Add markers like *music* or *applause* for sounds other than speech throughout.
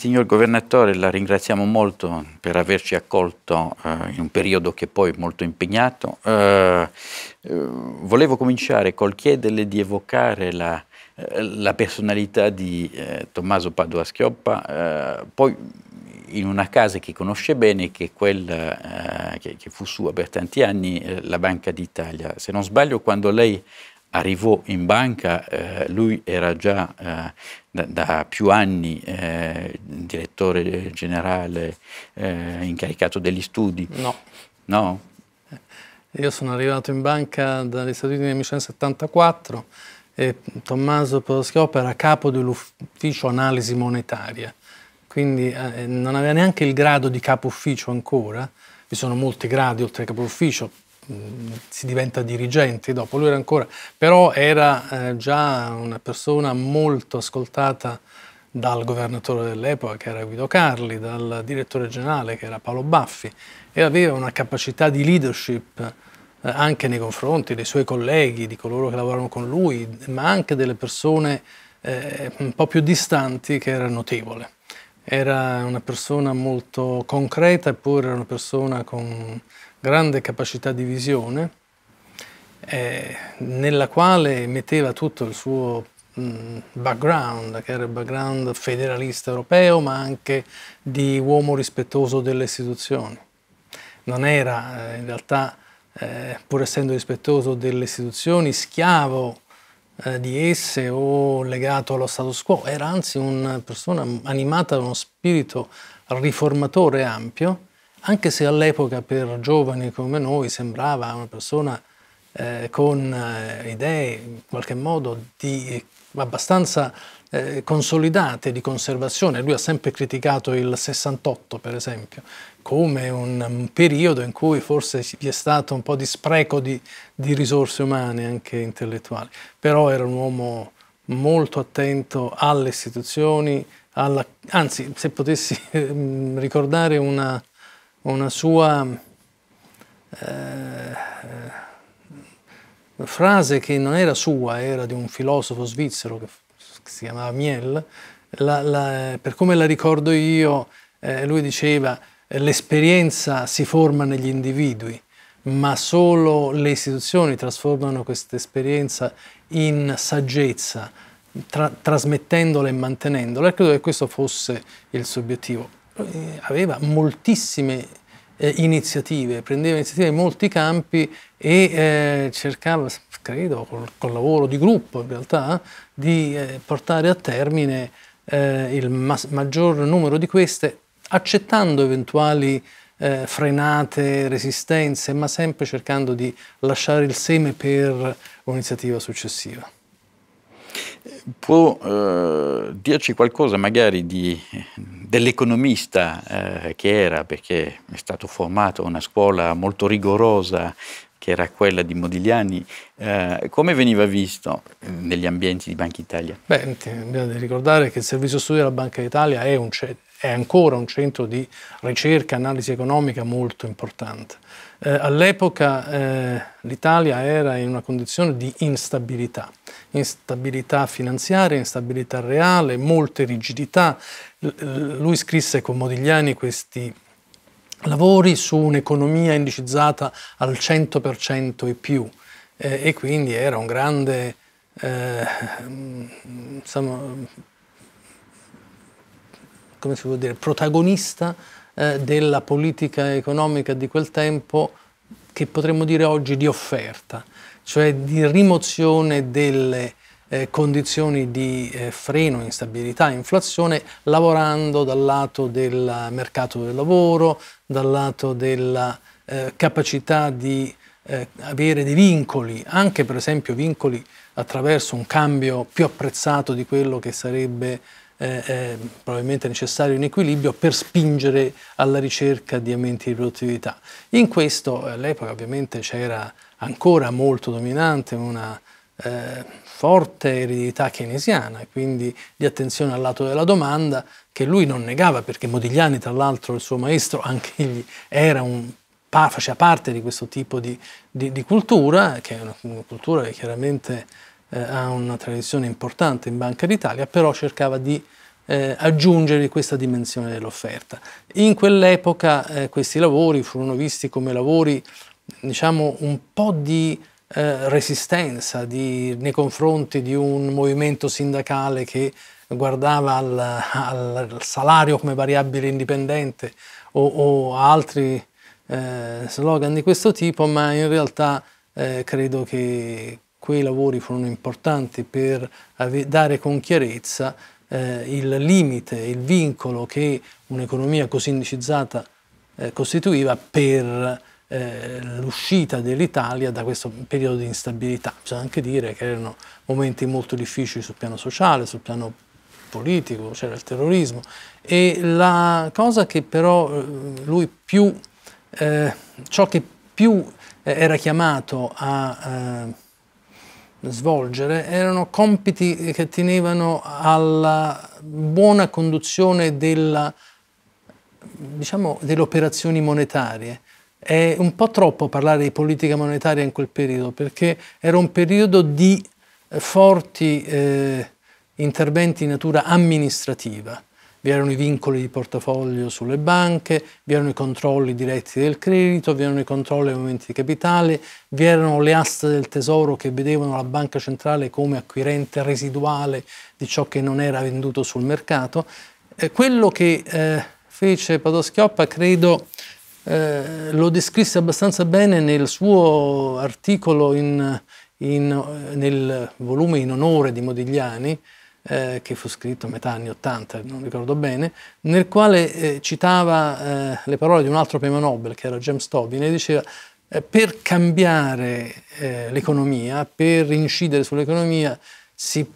Signor Governatore, la ringraziamo molto per averci accolto eh, in un periodo che poi è molto impegnato. Eh, eh, volevo cominciare col chiederle di evocare la, eh, la personalità di eh, Tommaso Padua Schioppa, eh, poi in una casa che conosce bene, che è quella che, che, fu sua per tanti anni, la Banca d'Italia. Se non sbaglio, quando lei arrivò in banca, eh, lui era già eh, da, da, più anni eh, direttore generale eh, incaricato degli studi. No. no. Io sono arrivato in banca dagli Stati Uniti nel 1974 e Tommaso Podoschiop era capo dell'ufficio analisi monetaria, quindi eh, non aveva neanche il grado di capo ufficio ancora, vi sono molti gradi oltre al capo ufficio, si diventa dirigente dopo, lui era ancora, però era eh, già una persona molto ascoltata dal governatore dell'epoca che era Guido Carli, dal direttore generale che era Paolo Baffi e aveva una capacità di leadership eh, anche nei confronti dei suoi colleghi, di coloro che lavoravano con lui, ma anche delle persone eh, un po' più distanti che era notevole. Era una persona molto concreta eppure era una persona con grande capacità di visione, eh, nella quale metteva tutto il suo mh, mm, background, che era il background federalista europeo, ma anche di uomo rispettoso delle istituzioni. Non era eh, in realtà, eh, pur essendo rispettoso delle istituzioni, schiavo eh, di esse o legato allo status quo, era anzi una persona animata da uno spirito riformatore ampio anche se all'epoca per giovani come noi sembrava una persona eh, con eh, idee in qualche modo di, abbastanza eh, consolidate di conservazione. Lui ha sempre criticato il 68, per esempio, come un, un periodo in cui forse vi è stato un po' di spreco di, di risorse umane, anche intellettuali. Però era un uomo molto attento alle istituzioni, alla, anzi, se potessi *laughs* mm, ricordare una, una sua eh, frase che non era sua, era di un filosofo svizzero che si chiamava Miel, la, la, per come la ricordo io, eh, lui diceva l'esperienza si forma negli individui, ma solo le istituzioni trasformano questa esperienza in saggezza, tra, trasmettendola e mantenendola. E credo che questo fosse il suo obiettivo. Eh, aveva moltissime eh, iniziative, prendeva iniziative in molti campi e eh, cercava, credo, col, col, lavoro di gruppo in realtà, di eh, portare a termine eh, il ma maggior numero di queste, accettando eventuali eh, frenate, resistenze, ma sempre cercando di lasciare il seme per un'iniziativa successiva può eh, dirci qualcosa magari di, dell'economista eh, che era, perché è stato formato a una scuola molto rigorosa, che era quella di Modigliani, eh, come veniva visto eh, negli ambienti di Banca Italia? Beh, bisogna ricordare che il Servizio Studio della Banca d'Italia è, è ancora un centro di ricerca, e analisi economica molto importante eh, all'epoca eh, l'Italia era in una condizione di instabilità, instabilità finanziaria, instabilità reale, molte rigidità. L lui scrisse con Modigliani questi lavori su un'economia indicizzata al 100% e più eh, e quindi era un grande eh, insomma, come si può dire, protagonista eh, della politica economica di quel tempo che potremmo dire oggi di offerta, cioè di rimozione delle eh, condizioni di eh, freno, instabilità, inflazione, lavorando dal lato del mercato del lavoro, dal lato della eh, capacità di eh, avere dei vincoli, anche per esempio vincoli attraverso un cambio più apprezzato di quello che sarebbe eh, è probabilmente necessario un equilibrio per spingere alla ricerca di aumenti di produttività. In questo all'epoca ovviamente c'era ancora molto dominante una eh, forte eredità keynesiana, quindi di attenzione al lato della domanda che lui non negava perché Modigliani tra l'altro il suo maestro *laughs* anche egli era un faceva parte di questo tipo di, di, di cultura, che è una, una cultura che chiaramente eh, ha una tradizione importante in Banca d'Italia, però cercava di eh, aggiungere questa dimensione dell'offerta. In quell'epoca eh, questi lavori furono visti come lavori, diciamo, un po' di eh, resistenza di, nei confronti di un movimento sindacale che guardava al, al salario come variabile indipendente o, o a altri eh, slogan di questo tipo, ma in realtà eh, credo che Quei lavori furono importanti per dare con chiarezza eh, il limite, il vincolo che un'economia così indicizzata eh, costituiva per eh, l'uscita dell'Italia da questo periodo di instabilità. Bisogna anche dire che erano momenti molto difficili sul piano sociale, sul piano politico, c'era il terrorismo. E la cosa che però eh, lui più, eh, ciò che più era chiamato a svolgere erano compiti che tenevano alla buona conduzione della, diciamo, delle operazioni monetarie. È un po' troppo parlare di politica monetaria in quel periodo, perché era un periodo di eh, forti eh, interventi di natura amministrativa vi erano i vincoli di portafoglio sulle banche, vi erano i controlli diretti del credito, vi erano i controlli ai momenti di capitale, vi erano le aste del tesoro che vedevano la banca centrale come acquirente residuale di ciò che non era venduto sul mercato. Eh, quello che eh, fece Padoschioppa credo eh, lo descrisse abbastanza bene nel suo articolo in, in, nel volume in onore di Modigliani, eh, che fu scritto a metà anni 80, non ricordo bene, nel quale eh, citava eh, le parole di un altro premio Nobel, che era James Tobin, e diceva eh, per cambiare eh, l'economia, per incidere sull'economia, si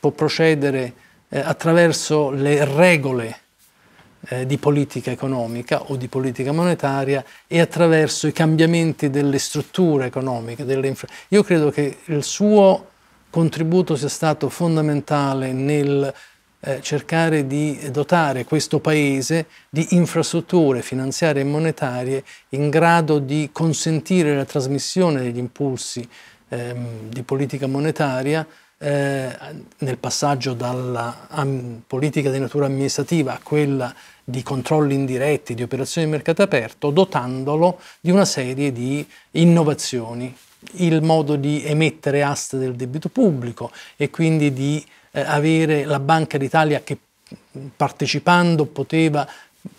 può procedere eh, attraverso le regole di politica economica o di politica monetaria e attraverso i cambiamenti delle strutture economiche. Delle Io credo che il suo contributo sia stato fondamentale nel eh, cercare di dotare questo Paese di infrastrutture finanziarie e monetarie in grado di consentire la trasmissione degli impulsi ehm, di politica monetaria eh, nel passaggio dalla am, politica di natura amministrativa a quella di controlli indiretti, di operazioni di mercato aperto, dotandolo di una serie di innovazioni il modo di emettere aste del debito pubblico e quindi di eh, avere la Banca d'Italia che mm, partecipando poteva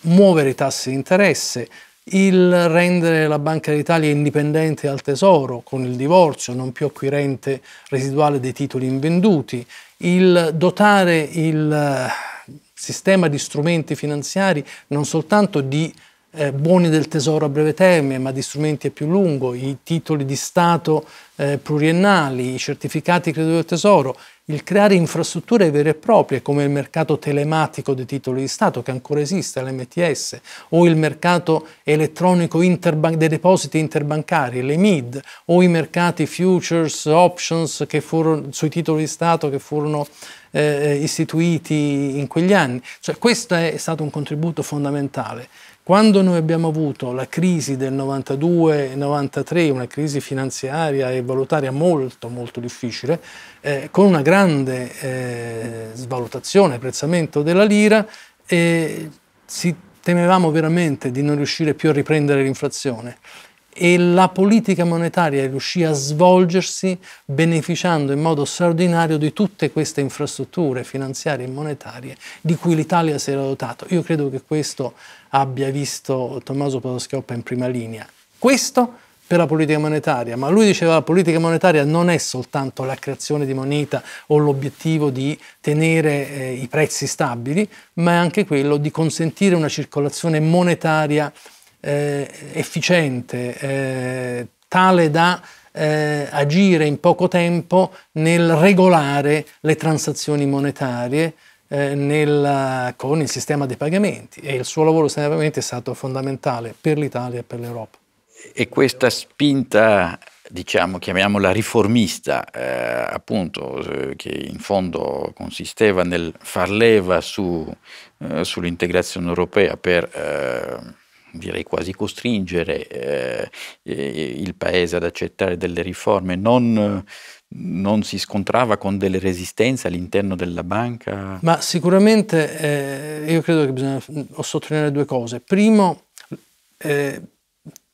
muovere i tassi di interesse, il rendere la Banca d'Italia indipendente dal tesoro con il divorzio, non più acquirente residuale dei titoli invenduti, il dotare il eh, sistema di strumenti finanziari non soltanto di eh, buoni del tesoro a breve termine, ma di strumenti a più lungo, i titoli di Stato eh, pluriennali, i certificati credito del tesoro, il creare infrastrutture vere e proprie come il mercato telematico dei titoli di Stato che ancora esiste, l'MTS, o il mercato elettronico dei depositi interbancari, le MID, o i mercati futures, options furono, sui titoli di Stato che furono eh, eh, istituiti in quegli anni. Cioè questo è stato un contributo fondamentale. Quando noi abbiamo avuto la crisi del 92-93, una crisi finanziaria e valutaria molto molto difficile, eh, con una grande eh, svalutazione, apprezzamento della lira, eh, si temevamo veramente di non riuscire più a riprendere l'inflazione e la politica monetaria riuscì a svolgersi beneficiando in modo straordinario di tutte queste infrastrutture finanziarie e monetarie di cui l'Italia si era dotato. Io credo che questo abbia visto Tommaso Padoschoppa in prima linea. Questo per la politica monetaria, ma lui diceva che la politica monetaria non è soltanto la creazione di moneta o l'obiettivo di tenere eh, i prezzi stabili, ma è anche quello di consentire una circolazione monetaria eh, efficiente, eh, tale da eh, agire in poco tempo nel regolare le transazioni monetarie eh, nel, con il sistema dei pagamenti e il suo lavoro sul sistema dei pagamenti è stato fondamentale per l'Italia e per l'Europa. E questa spinta diciamo, chiamiamola riformista, eh, appunto, eh, che in fondo consisteva nel far leva su, eh, sull'integrazione europea per eh, direi quasi costringere eh, eh, il paese ad accettare delle riforme, non, non si scontrava con delle resistenze all'interno della banca? Ma sicuramente eh, io credo che bisogna sottolineare due cose. Primo, eh,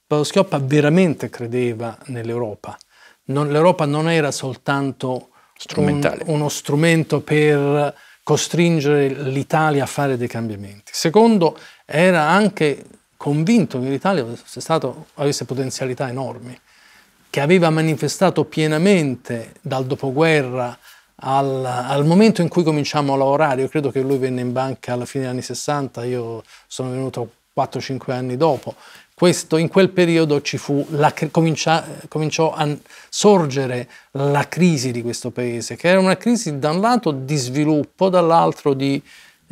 Paolo Schioppa veramente credeva nell'Europa. L'Europa non era soltanto un, uno strumento per costringere l'Italia a fare dei cambiamenti. Secondo, era anche convinto che l'Italia stato, avesse potenzialità enormi, che aveva manifestato pienamente dal dopoguerra al, al, momento in cui cominciamo a lavorare. Io credo che lui venne in banca alla fine degli anni 60, io sono venuto 4-5 anni dopo. Questo, in quel periodo la, comincia, cominciò a sorgere la crisi di questo paese, che era una crisi da un lato di sviluppo, dall'altro di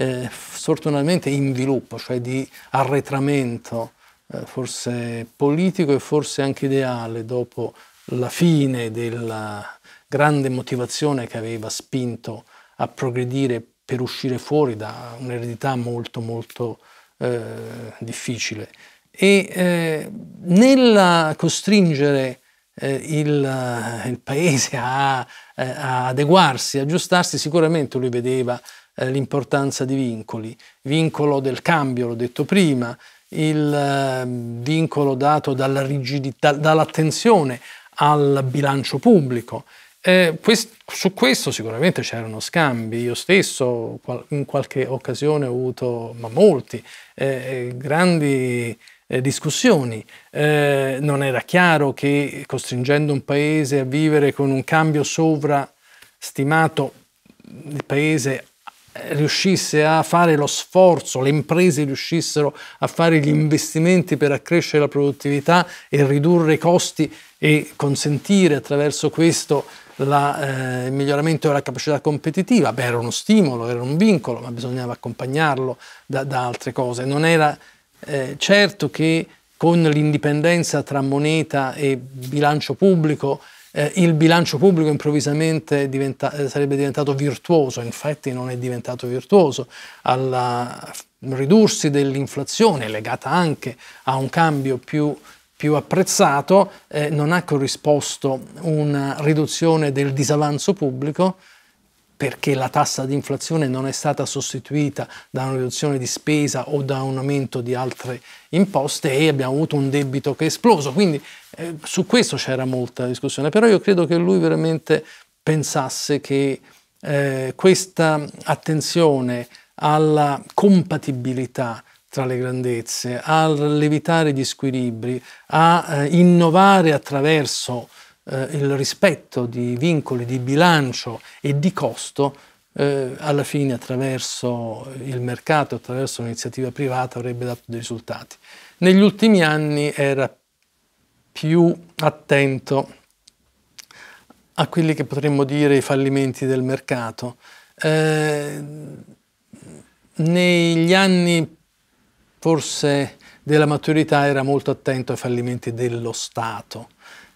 eh, fortunatamente in sviluppo, cioè di arretramento eh, forse politico e forse anche ideale dopo la fine della grande motivazione che aveva spinto a progredire per uscire fuori da un'eredità molto molto eh, difficile. E eh, nel costringere eh, il, il, paese a, eh, a adeguarsi, aggiustarsi, sicuramente lui vedeva eh, l'importanza di vincoli. Vincolo del cambio, l'ho detto prima, il ehm, vincolo dato dalla rigidità, dall'attenzione al bilancio pubblico. Eh, quest, su questo sicuramente c'erano scambi, io stesso in qualche occasione ho avuto, ma molti, eh, grandi eh, discussioni. Eh, non era chiaro che costringendo un paese a vivere con un cambio sovrastimato, il paese riuscisse a fare lo sforzo, le imprese riuscissero a fare gli investimenti per accrescere la produttività e ridurre i costi e consentire attraverso questo la, eh, il miglioramento della capacità competitiva, beh era uno stimolo, era un vincolo, ma bisognava accompagnarlo da, da altre cose. Non era eh, certo che con l'indipendenza tra moneta e bilancio pubblico eh, il bilancio pubblico improvvisamente diventa, eh, sarebbe diventato virtuoso, infatti non è diventato virtuoso, al mm, ridursi dell'inflazione legata anche a un cambio più più apprezzato, eh, non ha corrisposto una riduzione del disavanzo pubblico perché la tassa di inflazione non è stata sostituita da una riduzione di spesa o da un aumento di altre imposte e abbiamo avuto un debito che è esploso. Quindi eh, su questo c'era molta discussione, però io credo che lui veramente pensasse che eh, questa attenzione alla compatibilità tra le grandezze, a levitare gli squilibri, a eh, innovare attraverso eh, il rispetto di vincoli di bilancio e di costo, eh, alla fine attraverso il mercato, attraverso l'iniziativa privata avrebbe dato dei risultati. Negli ultimi anni era più attento a quelli che potremmo dire i fallimenti del mercato. Eh, negli anni forse della maturità era molto attento ai fallimenti dello Stato.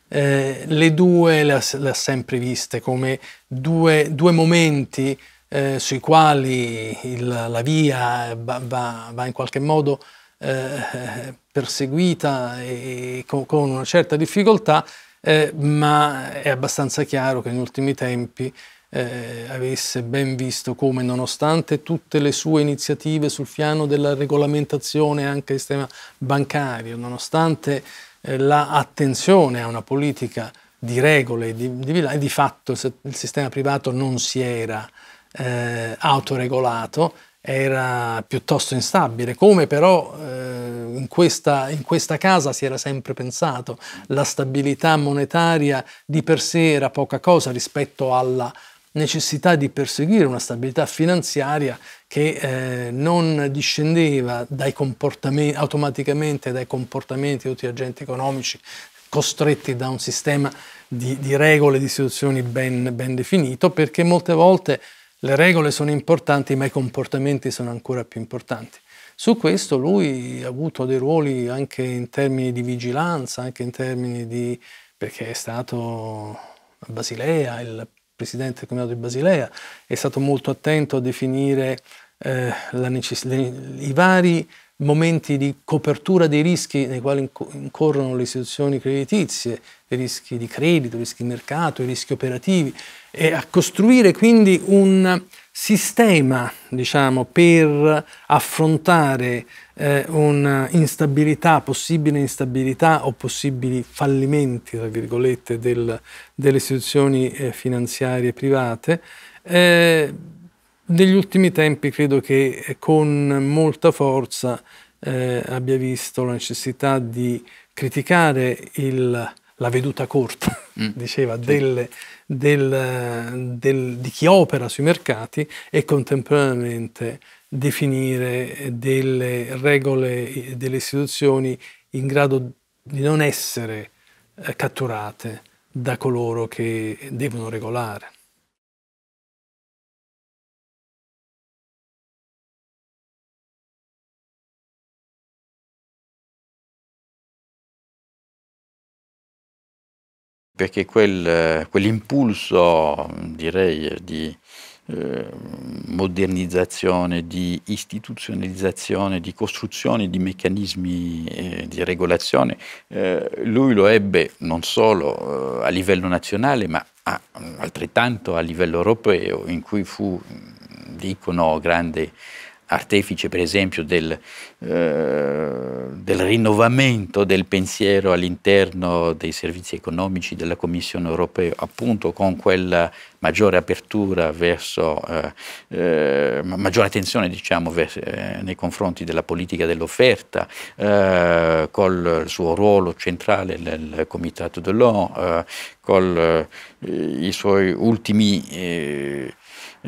Eh, le due le ha, sempre viste come due, due momenti eh, sui quali il, la via va, va, va, in qualche modo eh, perseguita e con, con, una certa difficoltà, eh, ma è abbastanza chiaro che negli ultimi tempi eh, avesse ben visto come nonostante tutte le sue iniziative sul piano della regolamentazione anche del sistema bancario, nonostante l'attenzione eh, la a una politica di regole e di, di, di, fatto il sistema privato non si era eh, autoregolato era piuttosto instabile, come però eh, in, questa, in, questa, casa si era sempre pensato, la stabilità monetaria di per sé era poca cosa rispetto alla necessità di perseguire una stabilità finanziaria che eh, non discendeva dai automaticamente dai comportamenti di tutti gli agenti economici costretti da un sistema di, di regole, di istituzioni ben, ben definito, perché molte volte le regole sono importanti, ma i comportamenti sono ancora più importanti. Su questo lui ha avuto dei ruoli anche in termini di vigilanza, anche in termini di... perché è stato a Basilea, il presidente del Comitato di Basilea, è stato molto attento a definire eh, i vari momenti di copertura dei rischi nei quali incorrono le istituzioni creditizie, i rischi di credito, i rischi di mercato, i rischi operativi, e a costruire quindi un sistema diciamo, per affrontare eh, un'instabilità, possibile instabilità o possibili fallimenti tra virgolette, del, delle istituzioni eh, finanziarie private. Eh, negli ultimi tempi credo che eh, con molta forza eh, abbia visto la necessità di criticare il, la veduta corta, mm. *laughs* diceva, sì. delle, del, del, di chi opera sui mercati e contemporaneamente definire delle regole e delle istituzioni in grado di non essere eh, catturate da coloro che devono regolare. perché quel, quell'impulso, direi, di eh, modernizzazione, di istituzionalizzazione, di costruzione di meccanismi eh, di regolazione, eh, lui lo ebbe non solo eh, a livello nazionale, ma a, altrettanto a livello europeo, in cui fu, dicono, grande artefice per esempio del, eh, del rinnovamento del pensiero all'interno dei servizi economici della Commissione europea, appunto con quella maggiore apertura verso, eh, eh, maggiore attenzione diciamo, verso, eh, nei confronti della politica dell'offerta, eh, col suo ruolo centrale nel Comitato dell'ONU, eh, con i suoi ultimi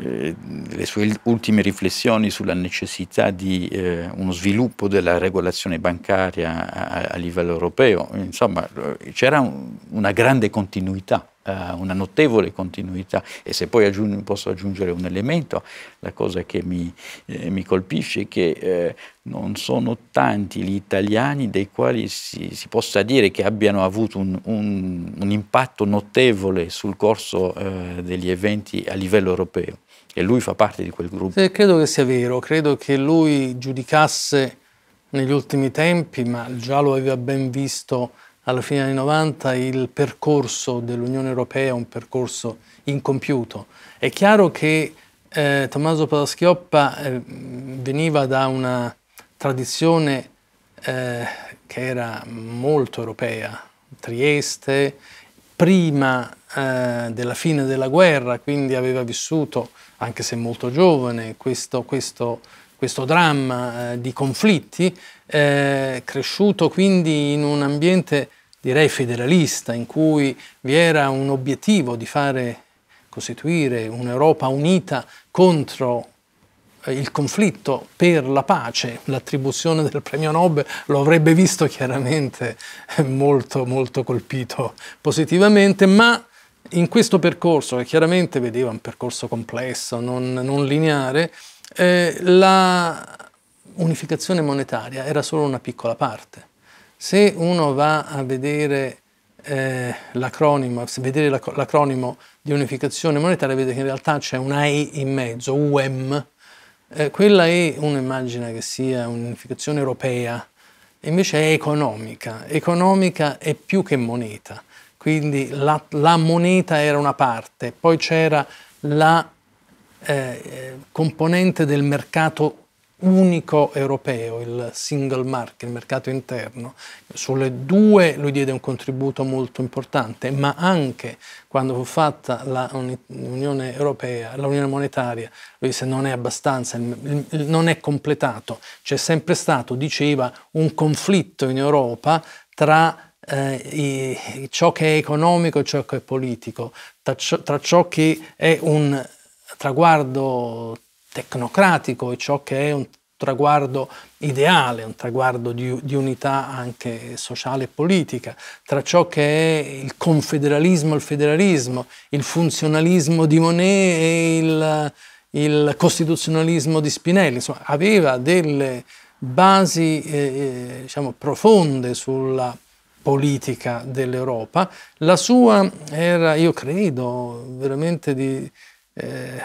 eh, le sue ultime riflessioni sulla necessità di eh, uno sviluppo della regolazione bancaria a, a livello europeo, insomma eh, c'era un, una grande continuità eh, una notevole continuità e se poi aggiung- posso aggiungere un elemento, la cosa che mi, eh, mi colpisce è che eh, non sono tanti gli italiani dei quali si, si possa dire che abbiano avuto un, un, un impatto notevole sul corso eh, degli eventi a livello europeo e lui fa parte di quel gruppo. Eh, credo che sia vero, credo che lui giudicasse negli ultimi tempi, ma già lo aveva ben visto alla fine degli anni 90, il percorso dell'Unione Europea, un percorso incompiuto. È chiaro che eh, Tommaso Palaschioppa eh, veniva da una tradizione eh, che era molto europea, Trieste, prima eh, della fine della guerra, quindi aveva vissuto, anche se molto giovane, questo, questo, questo dramma eh, di conflitti, eh, cresciuto quindi in un ambiente direi federalista, in cui vi era un obiettivo di fare costituire un'Europa unita contro eh, il conflitto per la pace, l'attribuzione del premio Nobel, lo avrebbe visto chiaramente eh, molto, molto colpito positivamente, ma in questo percorso, che chiaramente vedeva un percorso complesso, non, non lineare, eh, la unificazione monetaria era solo una piccola parte. Se uno va a vedere eh, l'acronimo, vedere l'acronimo di unificazione monetaria, vede che in realtà c'è una E in mezzo, UM, eh, quella è un'immagine che sia un'unificazione europea, invece è economica. Economica è più che moneta, quindi la, la moneta era una parte, poi c'era la eh, eh componente del mercato unico europeo, il single market, il mercato interno. Sulle due lui diede un contributo molto importante, ma anche quando fu fatta l'Unione Europea, l'Unione Monetaria, lui disse non è abbastanza, non è completato. C'è sempre stato, diceva, un conflitto in Europa tra eh, i, ciò che è economico e ciò che è politico, tra ciò, tra ciò che è un traguardo tecnocratico e ciò che è un traguardo ideale, un traguardo di, di, unità anche sociale e politica, tra ciò che è il confederalismo e il federalismo, il funzionalismo di Monet e il, il costituzionalismo di Spinelli, insomma aveva delle basi eh, eh diciamo, profonde sulla politica dell'Europa, la sua era, io credo, veramente di, eh,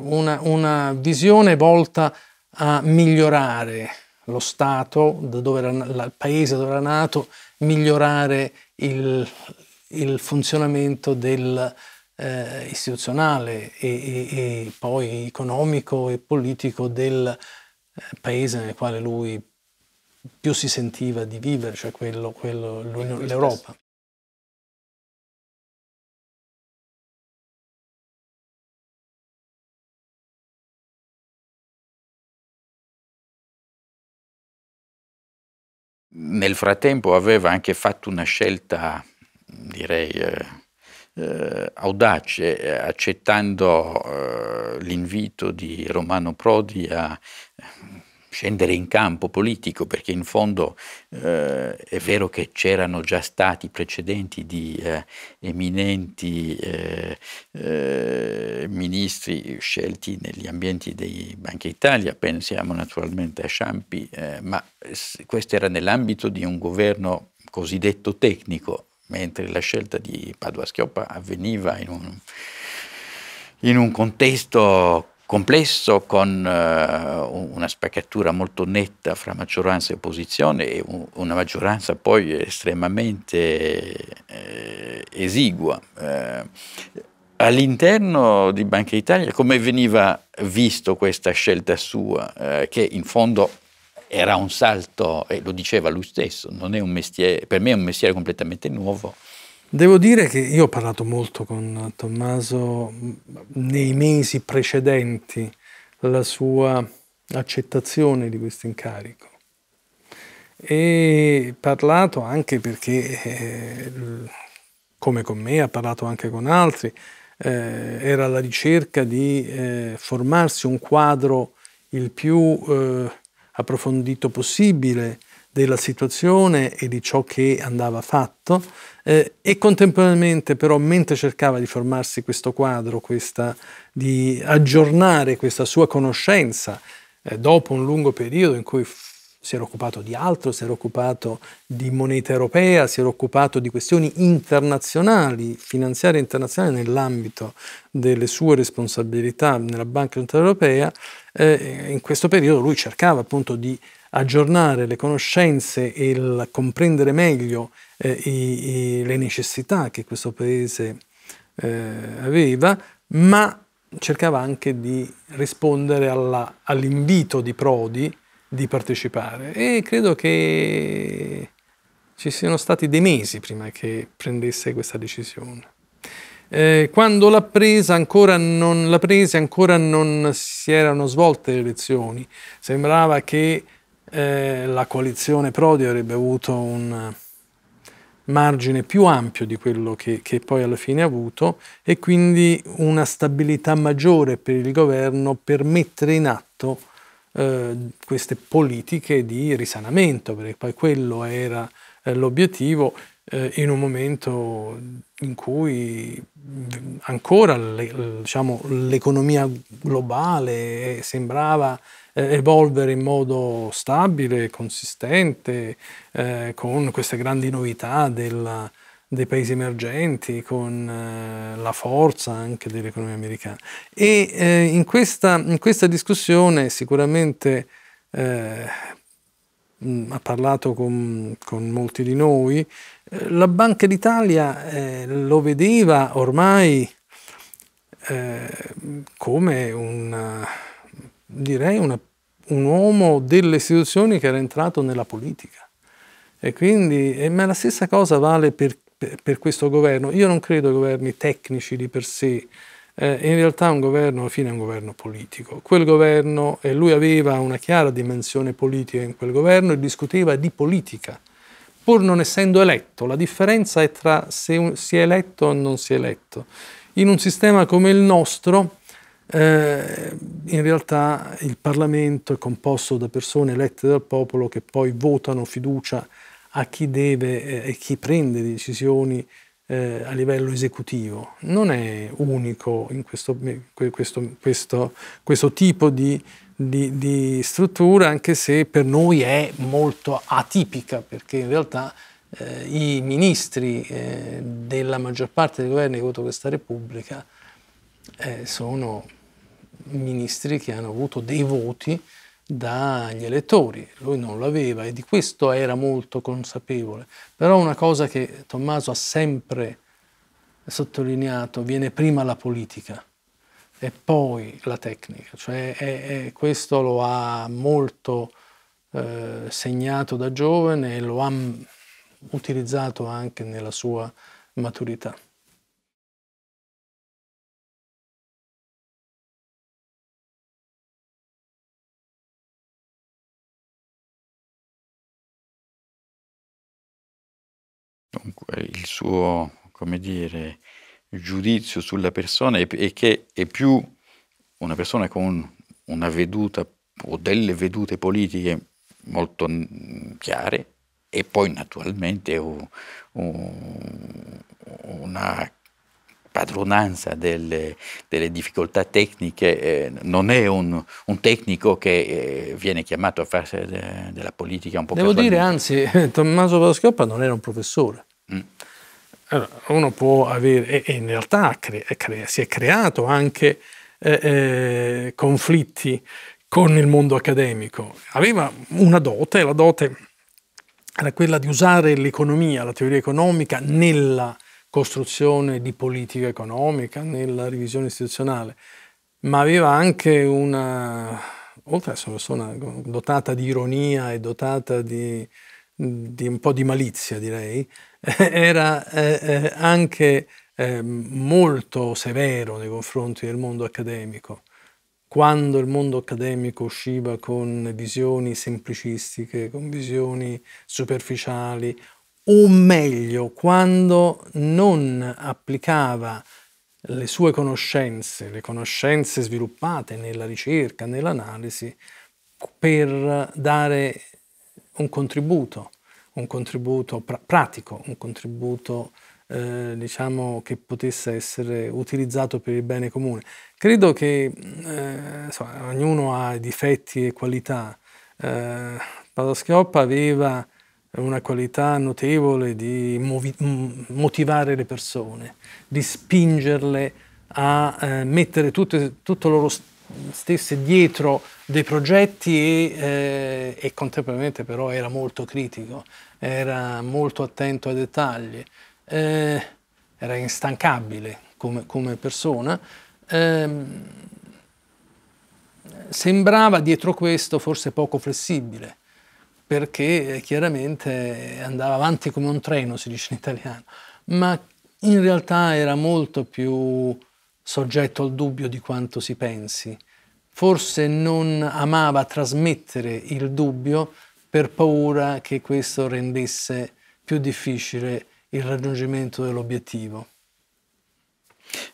una, una visione volta a migliorare lo Stato, da dove era, il paese dove era nato, migliorare il, il funzionamento del, eh, istituzionale e, e, e, poi economico e politico del eh, paese nel quale lui più si sentiva di vivere, cioè quello, quello l'Europa. Nel frattempo aveva anche fatto una scelta, direi, eh, eh audace, eh, accettando eh, l'invito di Romano Prodi a eh, scendere in campo politico, perché in fondo eh, è vero che c'erano già stati precedenti di eh, eminenti eh, ministri scelti negli ambienti dei Banca Italia, pensiamo naturalmente a Ciampi, ma questo era nell'ambito di un governo cosiddetto tecnico, mentre la scelta di Padua Schioppa avveniva in un, in un contesto complesso con uh, una spaccatura molto netta fra maggioranza e opposizione e un, una maggioranza poi estremamente eh, esigua. Eh, all'interno di Banca Italia come veniva visto questa scelta sua eh, che in fondo era un salto, e lo diceva lui stesso, mestiere, per me è un mestiere completamente nuovo. Devo dire che io ho parlato molto con Tommaso mm, nei mesi precedenti la sua accettazione di questo incarico e parlato anche perché, eh, come con me, ha parlato anche con altri, eh, era alla ricerca di eh, formarsi un quadro il più eh, approfondito possibile della situazione e di ciò che andava fatto eh, e contemporaneamente però mentre cercava di formarsi questo quadro, questa, di aggiornare questa sua conoscenza eh, dopo un lungo periodo in cui si era occupato di altro, si era occupato di moneta europea, si era occupato di questioni internazionali, finanziarie internazionali nell'ambito delle sue responsabilità nella Banca Centrale Europea, eh, in questo periodo lui cercava appunto di aggiornare le conoscenze e il comprendere meglio eh, i, i, le necessità che questo paese eh, aveva, ma cercava anche di rispondere all'invito di Prodi, di partecipare e credo che ci siano stati dei mesi prima che prendesse questa decisione. Eh, quando l'ha presa ancora non, prese, ancora non si erano svolte le elezioni, sembrava che eh, la coalizione Prodi avrebbe avuto un margine più ampio di quello che, che, poi alla fine ha avuto e quindi una stabilità maggiore per il governo per mettere in atto eh, queste politiche di risanamento, perché poi quello era eh, l'obiettivo eh, in un momento in cui ancora diciamo, l'economia globale sembrava evolvere in modo stabile, consistente, con queste grandi novità della dei paesi emergenti, con eh, la forza anche dell'economia americana. E eh, in, questa, in, questa, discussione sicuramente eh, mm, ha parlato con, con, molti di noi, eh, la Banca d'Italia lo vedeva ormai come un, direi una, un uomo delle istituzioni che era entrato nella politica. E quindi, ma la stessa cosa vale per per, questo governo. Io non credo ai governi tecnici di per sé, eh, in realtà un governo alla fine è un governo politico. Quel governo, e eh, lui aveva una chiara dimensione politica in quel governo e discuteva di politica, pur non essendo eletto. La differenza è tra se si è eletto o non si è eletto. In un sistema come il nostro, eh, in realtà il Parlamento è composto da persone elette dal popolo che poi votano fiducia a chi deve eh, e chi prende decisioni eh, a livello esecutivo. Non è unico in questo, questo, questo, questo tipo di, di, di, struttura, anche se per noi è molto atipica, perché in realtà eh, i ministri eh, della maggior parte dei governi che votano questa Repubblica eh, sono ministri che hanno avuto dei voti dagli elettori, lui non l'aveva e di questo era molto consapevole. Però una cosa che Tommaso ha sempre sottolineato, viene prima la politica e poi la tecnica, cioè è, è, questo lo ha molto eh, segnato da giovane e lo ha utilizzato anche nella sua maturità. il suo come dire, giudizio sulla persona e, e che è più una persona con una veduta o delle vedute politiche molto chiare e poi naturalmente un, un, una padronanza delle, delle difficoltà tecniche, eh, non è un, un tecnico che eh, viene chiamato a fare de, eh, della politica un po' più... Devo dire, anzi, *laughs* Tommaso Pascoppa non era un professore. Allora, uno può avere, e, e in realtà cre, cre, si è creato anche eh, eh, conflitti con il mondo accademico. Aveva una dote, la dote era quella di usare l'economia, la teoria economica, nella costruzione di politica economica, nella revisione istituzionale, ma aveva anche una, oltre a essere una persona dotata di ironia e dotata di, di un po' di malizia, direi, *laughs* era eh, eh anche ehm, molto severo nei confronti del mondo accademico. Quando il mondo accademico usciva con visioni semplicistiche, con visioni superficiali, o meglio, quando non applicava le sue conoscenze, le conoscenze sviluppate nella ricerca, nell'analisi, per dare un contributo un contributo pra pratico, un contributo eh, diciamo che potesse essere utilizzato per il bene comune. Credo che eh, insomma, ognuno ha difetti e qualità. Eh, Padoschioppa aveva una qualità notevole di motivare le persone, di spingerle a eh, mettere tutto, tutto loro, stesse dietro dei progetti e, eh, e, contemporaneamente però era molto critico, era molto attento ai dettagli, eh, era instancabile come, come persona. Eh, sembrava dietro questo forse poco flessibile perché eh, chiaramente andava avanti come un treno, si dice in italiano, ma in realtà era molto più soggetto al dubbio di quanto si pensi. Forse non amava trasmettere il dubbio per paura che questo rendesse più difficile il raggiungimento dell'obiettivo.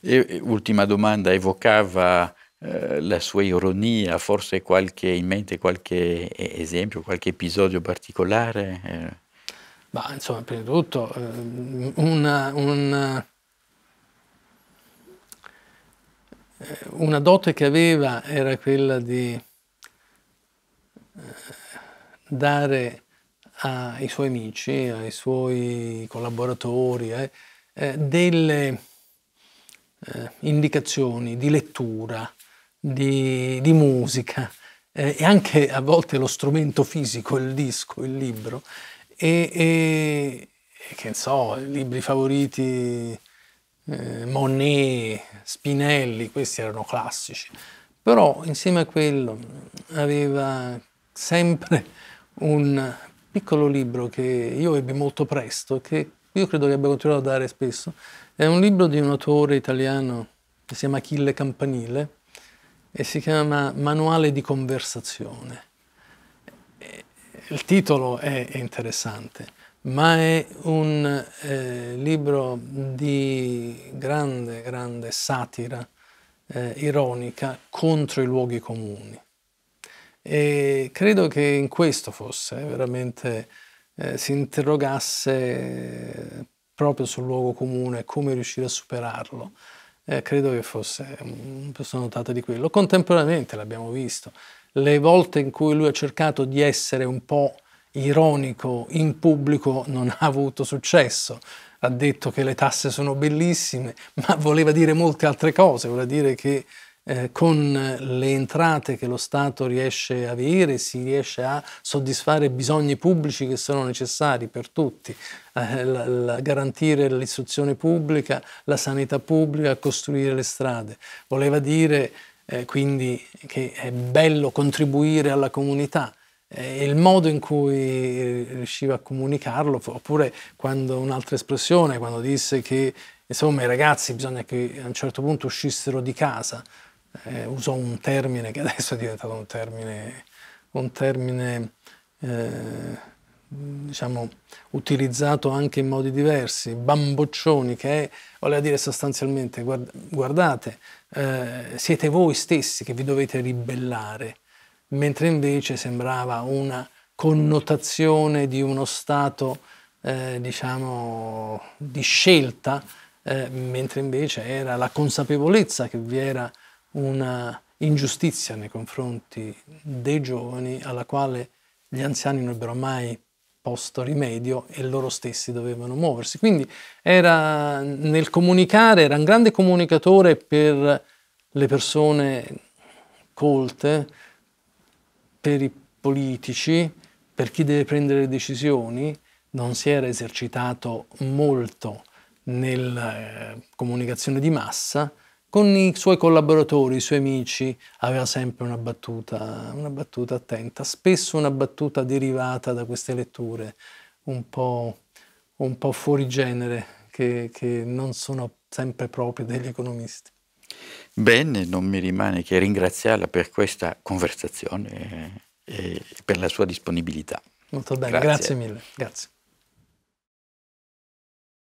E, ultima domanda, evocava eh, la sua ironia, forse qualche, in mente qualche esempio, qualche episodio particolare? Eh. Bah, insomma, prima di tutto, eh, una, una una dote che aveva era quella di eh, dare ai suoi amici, ai suoi collaboratori, eh, eh, delle eh, indicazioni di lettura, di, di musica eh, e anche a volte lo strumento fisico, il disco, il libro, e, e che ne so, i libri favoriti eh, Monet, Spinelli, questi erano classici, però insieme a quello aveva sempre un piccolo libro che io ebbi molto presto, che io credo che abbia continuato a dare spesso, è un libro di un autore italiano che si chiama Achille Campanile e si chiama Manuale di conversazione. Il titolo è interessante ma è un eh, libro di grande, grande satira eh, ironica contro i luoghi comuni. E credo che in questo fosse veramente eh, si interrogasse proprio sul luogo comune, come riuscire a superarlo. Eh, credo che fosse una persona dotata di quello. Contemporaneamente l'abbiamo visto, le volte in cui lui ha cercato di essere un po' ironico in pubblico non ha avuto successo. Ha detto che le tasse sono bellissime, ma voleva dire molte altre cose, voleva dire che eh, con le entrate che lo Stato riesce a avere si riesce a soddisfare bisogni pubblici che sono necessari per tutti, eh, la, la, garantire l'istruzione pubblica, la sanità pubblica, costruire le strade. Voleva dire eh, quindi che è bello contribuire alla comunità, eh, il modo in cui eh, riusciva a comunicarlo, oppure quando un'altra espressione, quando disse che insomma i ragazzi bisogna che a un certo punto uscissero di casa, eh, usò un termine che *laughs* adesso è diventato un termine, un termine eh, diciamo, utilizzato anche in modi diversi, bamboccioni, che è, voleva dire sostanzialmente guard- guardate, eh, siete voi stessi che vi dovete ribellare mentre invece sembrava una connotazione di uno stato eh, diciamo di scelta, eh, mentre invece era la consapevolezza che vi era una ingiustizia nei confronti dei giovani alla quale gli anziani non ebbero mai posto rimedio e loro stessi dovevano muoversi. Quindi era nel comunicare, era un grande comunicatore per le persone colte, per i politici, per chi deve prendere decisioni, non si era esercitato molto nella eh, comunicazione di massa, con i suoi collaboratori, i suoi amici, aveva sempre una battuta, una battuta attenta, spesso una battuta derivata da queste letture un po', un po fuori genere che, che non sono sempre proprie degli economisti. Bene, non mi rimane che ringraziarla per questa conversazione e per la sua disponibilità. Molto bene, grazie, grazie mille. Grazie.